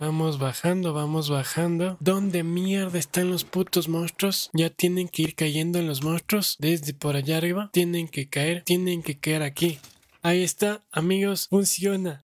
Vamos bajando, vamos bajando. ¿Dónde mierda están los putos monstruos? Ya tienen que ir cayendo los monstruos desde por allá arriba. Tienen que caer, tienen que caer aquí. Ahí está, amigos, funciona.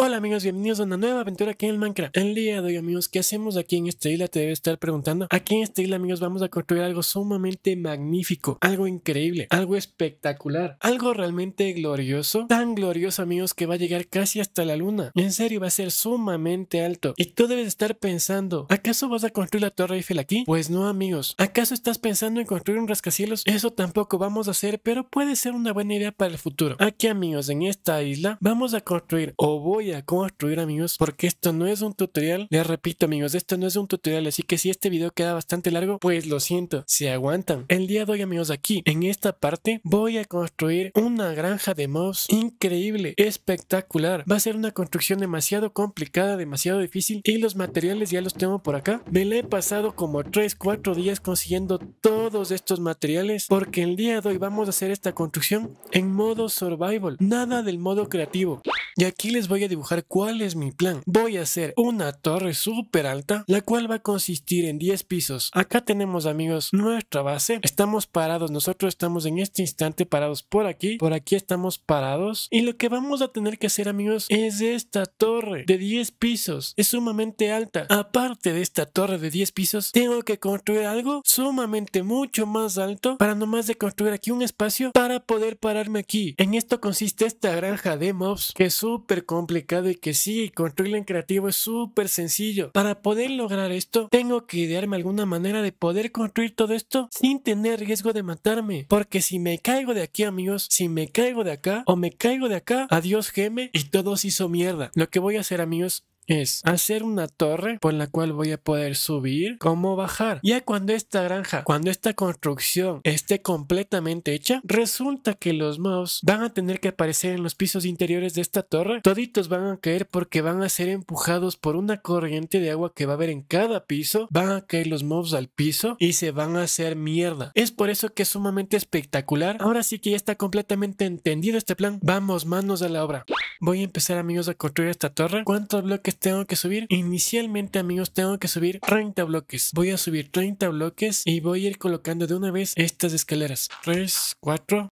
Hola amigos, bienvenidos a una nueva aventura aquí en el Minecraft. El día de hoy amigos, ¿qué hacemos aquí en esta isla? Te debe estar preguntando. Aquí en esta isla amigos vamos a construir algo sumamente magnífico, algo increíble, algo espectacular, algo realmente glorioso, tan glorioso amigos que va a llegar casi hasta la luna. En serio, va a ser sumamente alto. Y tú debes estar pensando, ¿acaso vas a construir la Torre Eiffel aquí? Pues no amigos, ¿acaso estás pensando en construir un rascacielos? Eso tampoco vamos a hacer, pero puede ser una buena idea para el futuro. Aquí amigos, en esta isla vamos a construir o voy a construir amigos porque esto no es un tutorial. Les repito amigos, esto no es un tutorial, así que si este video queda bastante largo, pues lo siento, se aguantan. El día de hoy amigos aquí, en esta parte, voy a construir una granja de mobs increíble, espectacular. Va a ser una construcción demasiado complicada, demasiado difícil y los materiales ya los tengo por acá. Me le he pasado como 3, 4 días consiguiendo todos estos materiales porque el día de hoy vamos a hacer esta construcción en modo survival, nada del modo creativo. Y aquí les voy a dibujar cuál es mi plan. Voy a hacer una torre súper alta, la cual va a consistir en 10 pisos. Acá tenemos, amigos, nuestra base. Estamos parados, nosotros estamos en este instante parados por aquí. Por aquí estamos parados. Y lo que vamos a tener que hacer, amigos, es esta torre de 10 pisos. Es sumamente alta. Aparte de esta torre de 10 pisos, tengo que construir algo sumamente mucho más alto para nomás de construir aquí un espacio para poder pararme aquí. En esto consiste esta granja de mobs que es súper complicado y que sí, construirlo en creativo es súper sencillo. Para poder lograr esto, tengo que idearme alguna manera de poder construir todo esto sin tener riesgo de matarme. Porque si me caigo de aquí, amigos, si me caigo de acá o me caigo de acá, adiós geme y todo se hizo mierda. Lo que voy a hacer, amigos, es hacer una torre por la cual voy a poder subir como bajar. Ya cuando esta granja, cuando esta construcción esté completamente hecha, resulta que los mobs van a tener que aparecer en los pisos interiores de esta torre. Toditos van a caer porque van a ser empujados por una corriente de agua que va a haber en cada piso. Van a caer los mobs al piso y se van a hacer mierda. Es por eso que es sumamente espectacular. Ahora sí que ya está completamente entendido este plan. Vamos, manos a la obra. Voy a empezar amigos a construir esta torre. ¿Cuántos bloques tengo que subir? Inicialmente amigos tengo que subir 30 bloques. Voy a subir 30 bloques y voy a ir colocando de una vez estas escaleras. 3, 4.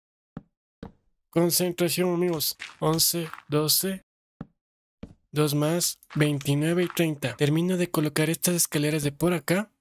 Concentración amigos. 11, 12, 2 más, 29 y 30. Termino de colocar estas escaleras de por acá.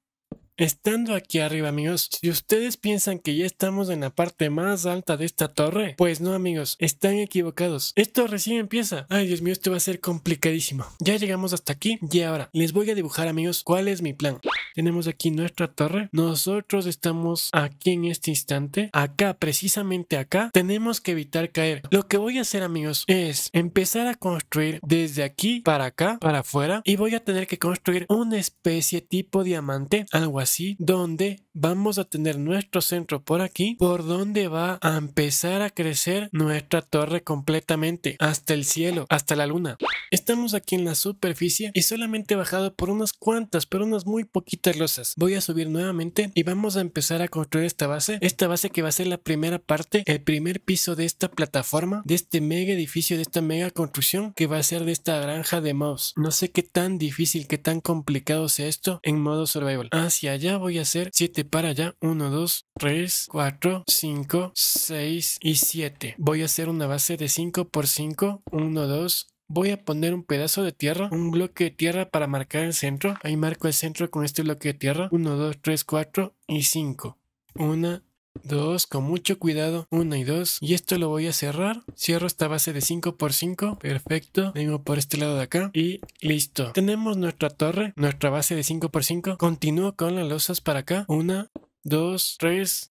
Estando aquí arriba amigos, si ustedes piensan que ya estamos en la parte más alta de esta torre, pues no amigos, están equivocados. Esto recién empieza. Ay Dios mío, esto va a ser complicadísimo. Ya llegamos hasta aquí y ahora les voy a dibujar amigos cuál es mi plan. Tenemos aquí nuestra torre. Nosotros estamos aquí en este instante. Acá, precisamente acá, tenemos que evitar caer. Lo que voy a hacer, amigos, es empezar a construir desde aquí para acá, para afuera. Y voy a tener que construir una especie tipo diamante, algo así, donde vamos a tener nuestro centro por aquí, por donde va a empezar a crecer nuestra torre completamente, hasta el cielo, hasta la luna. Estamos aquí en la superficie y solamente bajado por unas cuantas, pero unas muy poquitas Voy a subir nuevamente y vamos a empezar a construir esta base. Esta base que va a ser la primera parte, el primer piso de esta plataforma, de este mega edificio, de esta mega construcción que va a ser de esta granja de mobs. No sé qué tan difícil, qué tan complicado sea esto en modo survival. Hacia allá voy a hacer 7 para allá. 1, 2, 3, 4, 5, 6 y 7. Voy a hacer una base de 5 por 5. 1, 2, Voy a poner un pedazo de tierra, un bloque de tierra para marcar el centro. Ahí marco el centro con este bloque de tierra. 1, 2, 3, 4 y 5. 1, 2, con mucho cuidado, 1 y 2. Y esto lo voy a cerrar. Cierro esta base de 5 por 5. Perfecto. Vengo por este lado de acá. Y listo. Tenemos nuestra torre, nuestra base de 5 por 5. Continúo con las losas para acá. 1, 2, 3,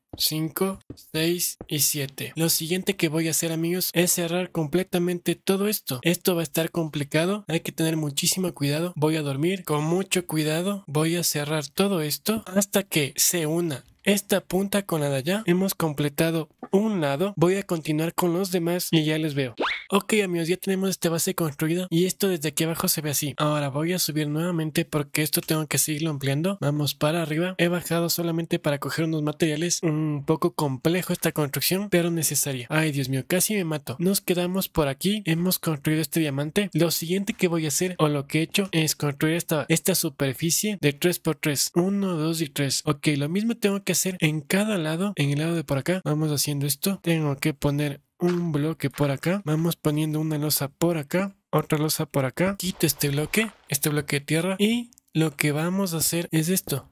5, 6 y 7. Lo siguiente que voy a hacer amigos es cerrar completamente todo esto. Esto va a estar complicado, hay que tener muchísimo cuidado. Voy a dormir con mucho cuidado, voy a cerrar todo esto hasta que se una esta punta con la de allá. Hemos completado un lado, voy a continuar con los demás y ya les veo. Ok amigos, ya tenemos esta base construida. y esto desde aquí abajo se ve así. Ahora voy a subir nuevamente porque esto tengo que seguirlo ampliando. Vamos para arriba. He bajado solamente para coger unos materiales. Un poco complejo esta construcción, pero necesaria. Ay Dios mío, casi me mato. Nos quedamos por aquí. Hemos construido este diamante. Lo siguiente que voy a hacer o lo que he hecho es construir esta, esta superficie de 3x3. 1, 2 y 3. Ok, lo mismo tengo que hacer en cada lado. En el lado de por acá. Vamos haciendo esto. Tengo que poner un bloque por acá. Vamos poniendo una losa por acá, otra losa por acá. Quito este bloque, este bloque de tierra. Y lo que vamos a hacer es esto.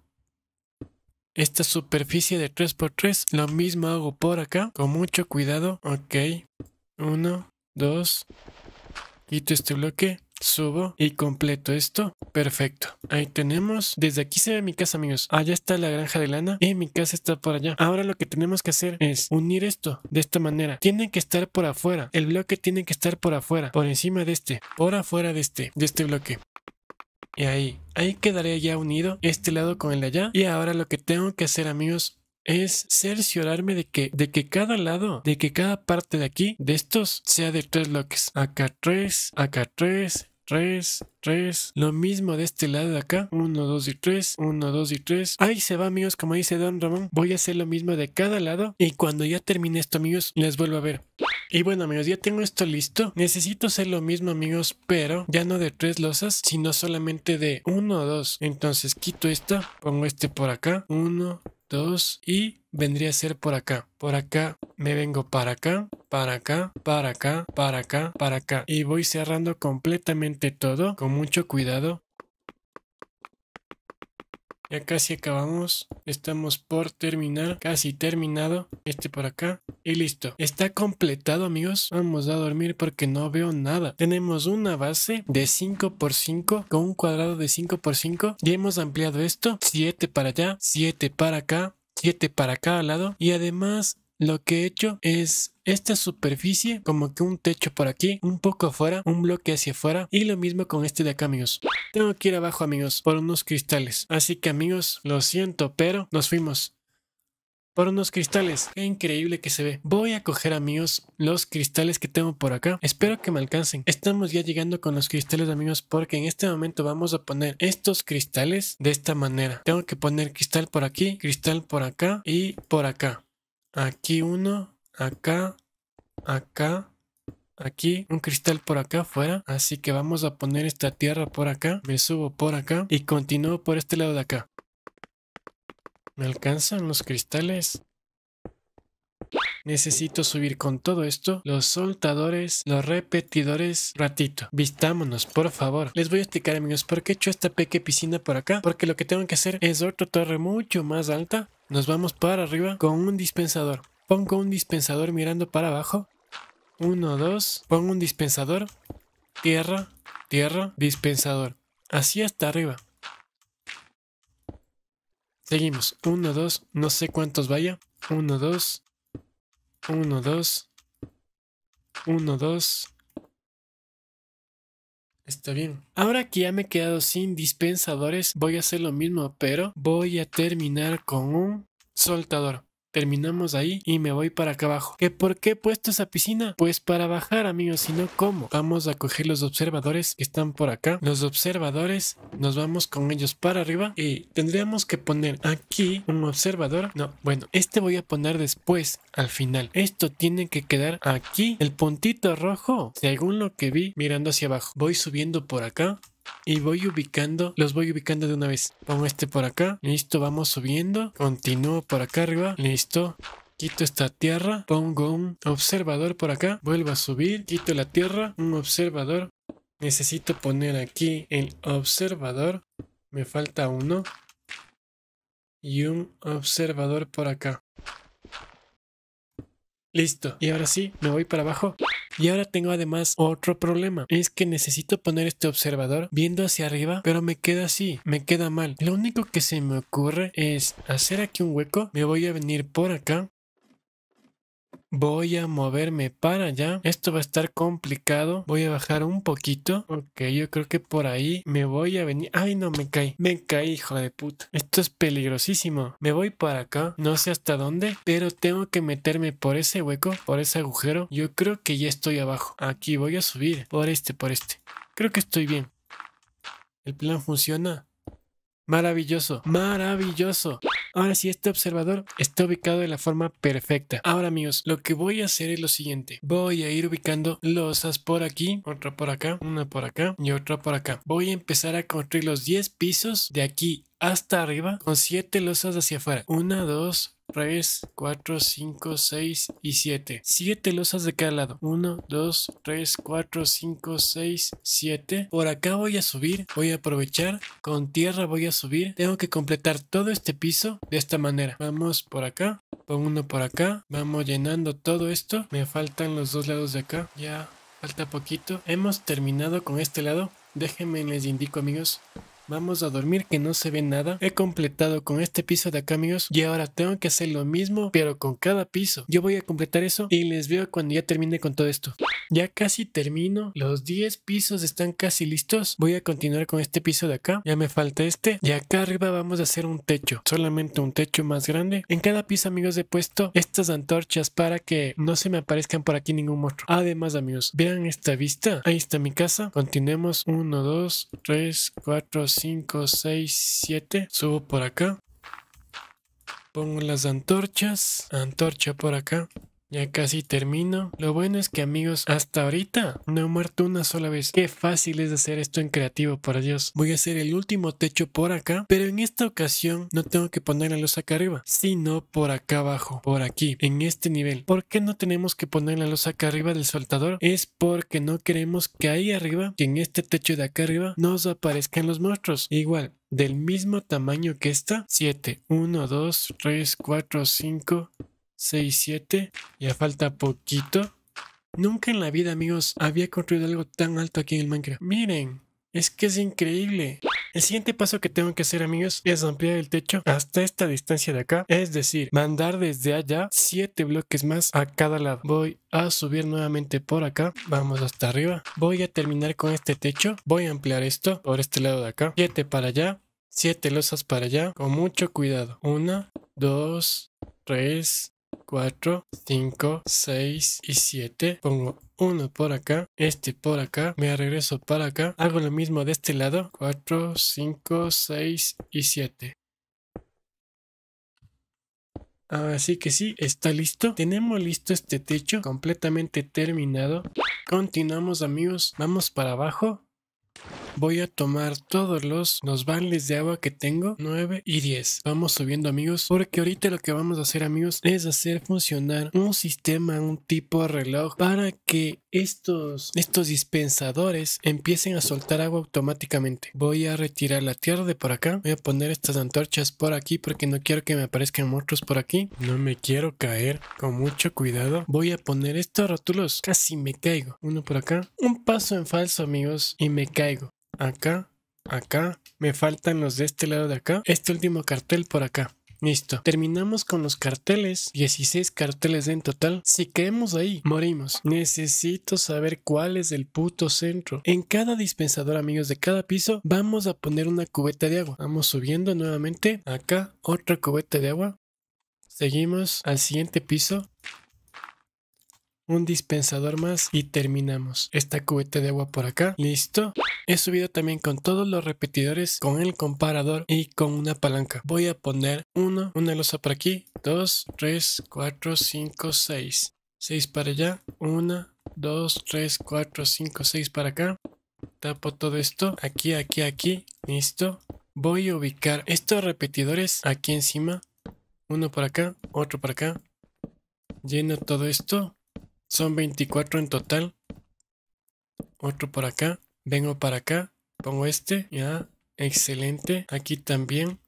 Esta superficie de 3x3, lo mismo hago por acá, con mucho cuidado. Ok, uno 2, quito este bloque, Subo y completo esto. Perfecto. Ahí tenemos. Desde aquí se ve mi casa, amigos. Allá está la granja de lana y mi casa está por allá. Ahora lo que tenemos que hacer es unir esto de esta manera. Tiene que estar por afuera. El bloque tiene que estar por afuera. Por encima de este. Por afuera de este. De este bloque. Y ahí. Ahí quedaría ya unido este lado con el de allá. Y ahora lo que tengo que hacer, amigos, es cerciorarme de que, de que cada lado, de que cada parte de aquí, de estos, sea de tres bloques. Acá tres, acá tres 3, 3. Lo mismo de este lado de acá. 1, 2 y 3. 1, 2 y 3. Ahí se va, amigos, como dice Don Ramón. Voy a hacer lo mismo de cada lado. Y cuando ya termine esto, amigos, les vuelvo a ver. Y bueno amigos, ya tengo esto listo. Necesito hacer lo mismo amigos, pero ya no de tres losas, sino solamente de 1 2 Entonces quito esto, pongo este por acá. 1, 2 y vendría a ser por acá. Por acá me vengo para acá para acá, para acá, para acá, para acá. Y voy cerrando completamente todo con mucho cuidado. Ya casi acabamos. Estamos por terminar. Casi terminado. Este por acá. Y listo. Está completado, amigos. Vamos a dormir porque no veo nada. Tenemos una base de 5x5 con un cuadrado de 5x5. Y hemos ampliado esto. 7 para allá, 7 para acá. 7 para cada lado y además lo que he hecho es esta superficie como que un techo por aquí, un poco afuera, un bloque hacia afuera y lo mismo con este de acá amigos. Tengo que ir abajo amigos por unos cristales. Así que amigos, lo siento, pero nos fuimos. Por unos cristales. Qué increíble que se ve. Voy a coger amigos los cristales que tengo por acá. Espero que me alcancen. Estamos ya llegando con los cristales amigos porque en este momento vamos a poner estos cristales de esta manera. Tengo que poner cristal por aquí, cristal por acá y por acá. Aquí uno, acá, acá, aquí, un cristal por acá afuera. Así que vamos a poner esta tierra por acá. Me subo por acá y continúo por este lado de acá. ¿Me alcanzan los cristales? Necesito subir con todo esto los soltadores, los repetidores, ratito. Vistámonos, por favor. Les voy a explicar, amigos, por qué he hecho esta pequeña piscina por acá. Porque lo que tengo que hacer es otra torre mucho más alta. Nos vamos para arriba con un dispensador. Pongo un dispensador mirando para abajo. Uno, dos. Pongo un dispensador. Tierra, tierra, dispensador. Así hasta arriba. Seguimos. Uno, dos. no sé cuántos vaya. Uno, dos. 1, dos. 1, dos. Está bien. Ahora que ya me he quedado sin dispensadores, voy a hacer lo mismo, pero voy a terminar con un soltador. Terminamos ahí y me voy para acá abajo. ¿qué por qué he puesto esa piscina? Pues para bajar, amigos, si no, ¿cómo? Vamos a coger los observadores que están por acá. Los observadores, nos vamos con ellos para arriba y tendríamos que poner aquí un observador. No, bueno, este voy a poner después, al final. Esto tiene que quedar aquí, el puntito rojo, según lo que vi mirando hacia abajo. Voy subiendo por acá y voy ubicando, los voy ubicando de una vez. Pongo este por acá, listo, vamos subiendo, continúo por acá arriba, listo. Quito esta tierra, pongo un observador por acá, vuelvo a subir, quito la tierra, un observador. Necesito poner aquí el observador, me falta uno. Y un observador por acá. Listo, y ahora sí, me voy para abajo y ahora tengo además otro problema. Es que necesito poner este observador viendo hacia arriba, pero me queda así, me queda mal. Lo único que se me ocurre es hacer aquí un hueco. Me voy a venir por acá Voy a moverme para allá. Esto va a estar complicado. Voy a bajar un poquito. Ok, yo creo que por ahí me voy a venir. Ay, no, me caí. Me caí, hijo de puta. Esto es peligrosísimo. Me voy para acá. No sé hasta dónde, pero tengo que meterme por ese hueco, por ese agujero. Yo creo que ya estoy abajo. Aquí voy a subir. Por este, por este. Creo que estoy bien. El plan funciona. Maravilloso. Maravilloso. Ahora sí, este observador está ubicado de la forma perfecta. Ahora amigos, lo que voy a hacer es lo siguiente. Voy a ir ubicando losas por aquí, otra por acá, una por acá y otra por acá. Voy a empezar a construir los 10 pisos de aquí hasta arriba con 7 losas hacia afuera. Una, dos... 3, 4, 5, 6 y 7. 7 losas de cada lado. 1, 2, 3, 4, 5, 6, 7. Por acá voy a subir, voy a aprovechar. Con tierra voy a subir. Tengo que completar todo este piso de esta manera. Vamos por acá, pongo uno por acá. Vamos llenando todo esto. Me faltan los dos lados de acá. Ya falta poquito. Hemos terminado con este lado. Déjenme les indico amigos Vamos a dormir que no se ve nada. He completado con este piso de acá, amigos. Y ahora tengo que hacer lo mismo, pero con cada piso. Yo voy a completar eso y les veo cuando ya termine con todo esto. Ya casi termino. Los 10 pisos están casi listos. Voy a continuar con este piso de acá. Ya me falta este. Y acá arriba vamos a hacer un techo. Solamente un techo más grande. En cada piso, amigos, he puesto estas antorchas para que no se me aparezcan por aquí ningún monstruo. Además, amigos, vean esta vista. Ahí está mi casa. Continuemos. 1, 2, 3, 4, 5, 6, 7. Subo por acá. Pongo las antorchas. Antorcha por acá. Ya casi termino. Lo bueno es que amigos, hasta ahorita no he muerto una sola vez. Qué fácil es hacer esto en creativo, por Dios. Voy a hacer el último techo por acá, pero en esta ocasión no tengo que poner la luz acá arriba, sino por acá abajo, por aquí, en este nivel. ¿Por qué no tenemos que poner la luz acá arriba del soltador? Es porque no queremos que ahí arriba, en este techo de acá arriba, nos aparezcan los monstruos. Igual, del mismo tamaño que esta. 7, 1, 2, 3, 4, 5, 6, 7. Ya falta poquito. Nunca en la vida, amigos, había construido algo tan alto aquí en el Minecraft. Miren, es que es increíble. El siguiente paso que tengo que hacer, amigos, es ampliar el techo hasta esta distancia de acá. Es decir, mandar desde allá 7 bloques más a cada lado. Voy a subir nuevamente por acá. Vamos hasta arriba. Voy a terminar con este techo. Voy a ampliar esto por este lado de acá. 7 para allá. 7 losas para allá. Con mucho cuidado. 1, 2, 3, 4, 5, 6 y 7. Pongo uno por acá, este por acá, me regreso para acá, hago lo mismo de este lado, 4, 5, 6 y 7. Así que sí, está listo. Tenemos listo este techo completamente terminado. Continuamos amigos, vamos para abajo Voy a tomar todos los, los de agua que tengo, 9 y 10. Vamos subiendo amigos, porque ahorita lo que vamos a hacer amigos es hacer funcionar un sistema, un tipo de reloj para que estos, estos dispensadores empiecen a soltar agua automáticamente. Voy a retirar la tierra de por acá. Voy a poner estas antorchas por aquí porque no quiero que me aparezcan muertos por aquí. No me quiero caer. Con mucho cuidado. Voy a poner estos rótulos. Casi me caigo. Uno por acá. Un paso en falso, amigos. Y me caigo. Acá. Acá. Me faltan los de este lado de acá. Este último cartel por acá. Listo. Terminamos con los carteles. 16 carteles en total. Si caemos ahí, morimos. Necesito saber cuál es el puto centro. En cada dispensador, amigos, de cada piso, vamos a poner una cubeta de agua. Vamos subiendo nuevamente. Acá, otra cubeta de agua. Seguimos al siguiente piso un dispensador más y terminamos. Esta cubeta de agua por acá. Listo. He subido también con todos los repetidores, con el comparador y con una palanca. Voy a poner uno, una losa por aquí, 2, 3, 4, 5, 6. 6 para allá, 1, 2, 3, 4, 5, 6 para acá. Tapo todo esto, aquí, aquí, aquí, listo. Voy a ubicar estos repetidores aquí encima. Uno por acá, otro por acá. Lleno todo esto. Son 24 en total. Otro por acá vengo para acá, pongo este, ya, excelente, aquí también,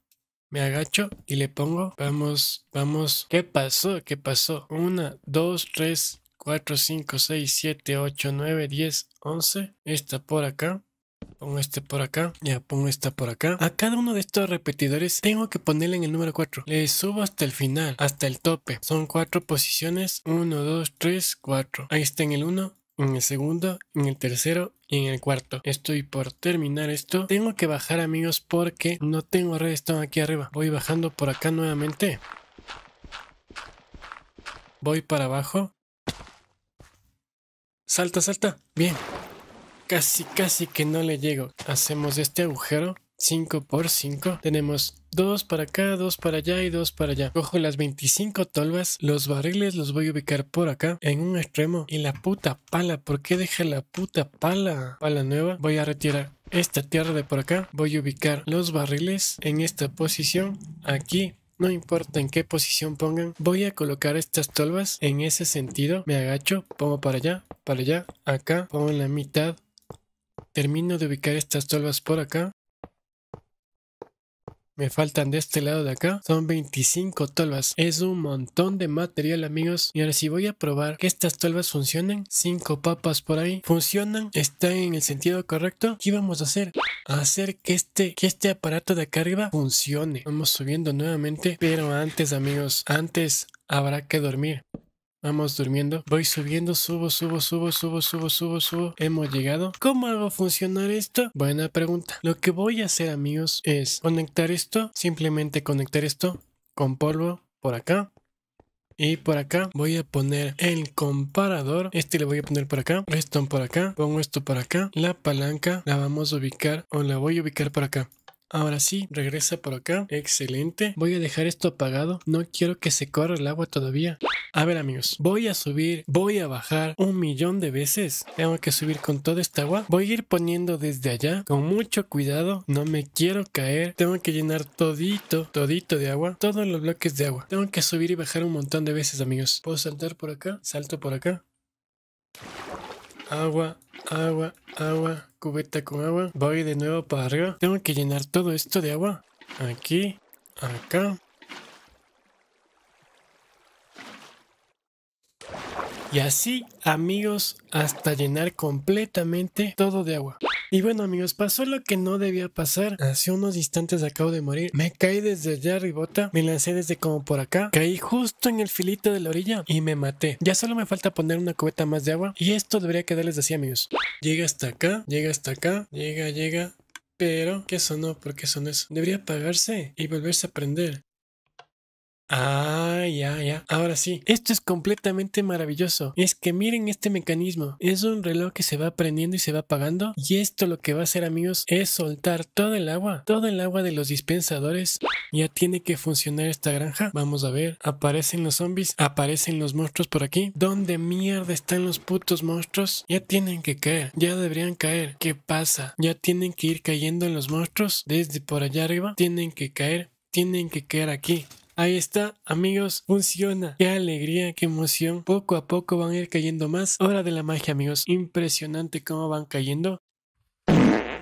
me agacho y le pongo, vamos, vamos, ¿qué pasó? ¿Qué pasó? 1, 2, 3, 4, 5, 6, 7, 8, 9, 10, 11, esta por acá. Pongo este por acá, ya pongo esta por acá. A cada uno de estos repetidores tengo que ponerle en el número 4. Le subo hasta el final, hasta el tope. Son 4 posiciones, 1, 2, 3, 4. Ahí está en el 1, en el segundo, en el tercero, y en el cuarto. Estoy por terminar esto. Tengo que bajar amigos porque no tengo redstone aquí arriba. Voy bajando por acá nuevamente. Voy para abajo. Salta, salta. Bien. Casi, casi que no le llego. Hacemos este agujero. 5 por 5 tenemos Dos para acá, dos para allá y dos para allá. Cojo las 25 tolvas, los barriles los voy a ubicar por acá, en un extremo. Y la puta pala, ¿por qué deja la puta pala? Pala nueva, voy a retirar esta tierra de por acá. Voy a ubicar los barriles en esta posición, aquí no importa en qué posición pongan, voy a colocar estas tolvas en ese sentido. Me agacho, pongo para allá, para allá, acá, pongo en la mitad. Termino de ubicar estas tolvas por acá. Me faltan de este lado de acá. Son 25 tolvas. Es un montón de material, amigos. Y ahora sí voy a probar que estas tolvas funcionen. Cinco papas por ahí. ¿Funcionan? ¿Están en el sentido correcto? ¿Qué vamos a hacer? hacer que este, que este aparato de carga funcione. Vamos subiendo nuevamente, pero antes amigos, antes habrá que dormir. Vamos durmiendo. Voy subiendo, subo, subo, subo, subo, subo, subo, subo. Hemos llegado. ¿Cómo hago funcionar esto? Buena pregunta. Lo que voy a hacer, amigos, es conectar esto. Simplemente conectar esto con polvo por acá. Y por acá voy a poner el comparador. Este le voy a poner por acá. esto por acá. Pongo esto por acá. La palanca la vamos a ubicar o la voy a ubicar por acá. Ahora sí, regresa por acá. Excelente. Voy a dejar esto apagado. No quiero que se corra el agua todavía. A ver amigos, voy a subir, voy a bajar un millón de veces. Tengo que subir con toda esta agua. Voy a ir poniendo desde allá con mucho cuidado. No me quiero caer. Tengo que llenar todito, todito de agua. Todos los bloques de agua. Tengo que subir y bajar un montón de veces amigos. Puedo saltar por acá, salto por acá agua, agua, agua, cubeta con agua. Voy de nuevo para arriba. Tengo que llenar todo esto de agua. Aquí, acá. Y así, amigos, hasta llenar completamente todo de agua. Y bueno amigos, pasó lo que no debía pasar. Hace unos instantes acabo de morir. Me caí desde ya ribota. me lancé desde como por acá, caí justo en el filito de la orilla y me maté. Ya solo me falta poner una cubeta más de agua y esto debería quedarles así amigos. Llega hasta acá, llega hasta acá, llega, llega. Pero, ¿qué sonó? ¿Por qué sonó eso? Debería apagarse y volverse a prender. Ah, ya, ya. Ahora sí. Esto es completamente maravilloso. Es que miren este mecanismo. Es un reloj que se va prendiendo y se va apagando. Y esto lo que va a hacer, amigos, es soltar todo el agua. Todo el agua de los dispensadores. Ya tiene que funcionar esta granja. Vamos a ver. Aparecen los zombies. Aparecen los monstruos por aquí. ¿Dónde mierda están los putos monstruos? Ya tienen que caer. Ya deberían caer. ¿Qué pasa? Ya tienen que ir cayendo los monstruos. Desde por allá arriba. Tienen que caer. Tienen que caer aquí. Ahí está, amigos, funciona. Qué alegría, qué emoción. Poco a poco van a ir cayendo más. Hora de la magia, amigos. Impresionante cómo van cayendo.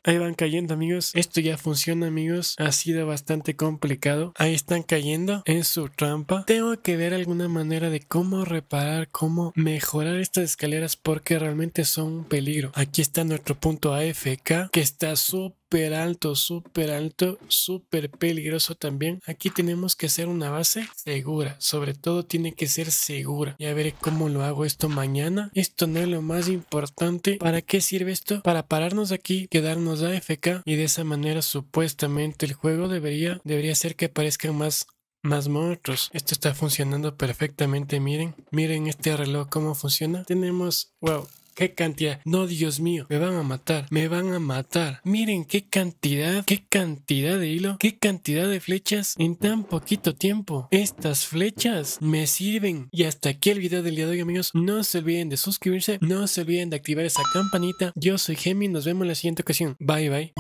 Ahí van cayendo amigos, esto ya funciona amigos, ha sido bastante complicado, ahí están cayendo en su trampa, tengo que ver alguna manera de cómo reparar, cómo mejorar estas escaleras porque realmente son un peligro, aquí está nuestro punto AFK que está súper alto, súper alto, súper peligroso también. Aquí tenemos que hacer una base segura. Sobre todo tiene que ser segura. Ya veré cómo lo hago esto mañana. Esto no es lo más importante. ¿Para qué sirve esto? Para pararnos aquí, quedarnos AFK y de esa manera supuestamente el juego debería, debería ser que aparezcan más más monstruos. Esto está funcionando perfectamente, miren. Miren este reloj cómo funciona. Tenemos, wow, qué cantidad. No, Dios mío, me van a matar, me van a matar. Miren qué cantidad, qué cantidad de hilo, qué cantidad de flechas en tan poquito tiempo. Estas flechas me sirven. Y hasta aquí el video del día de hoy, amigos. No se olviden de suscribirse, no se olviden de activar esa campanita. Yo soy Gemi, nos vemos en la siguiente ocasión. Bye, bye.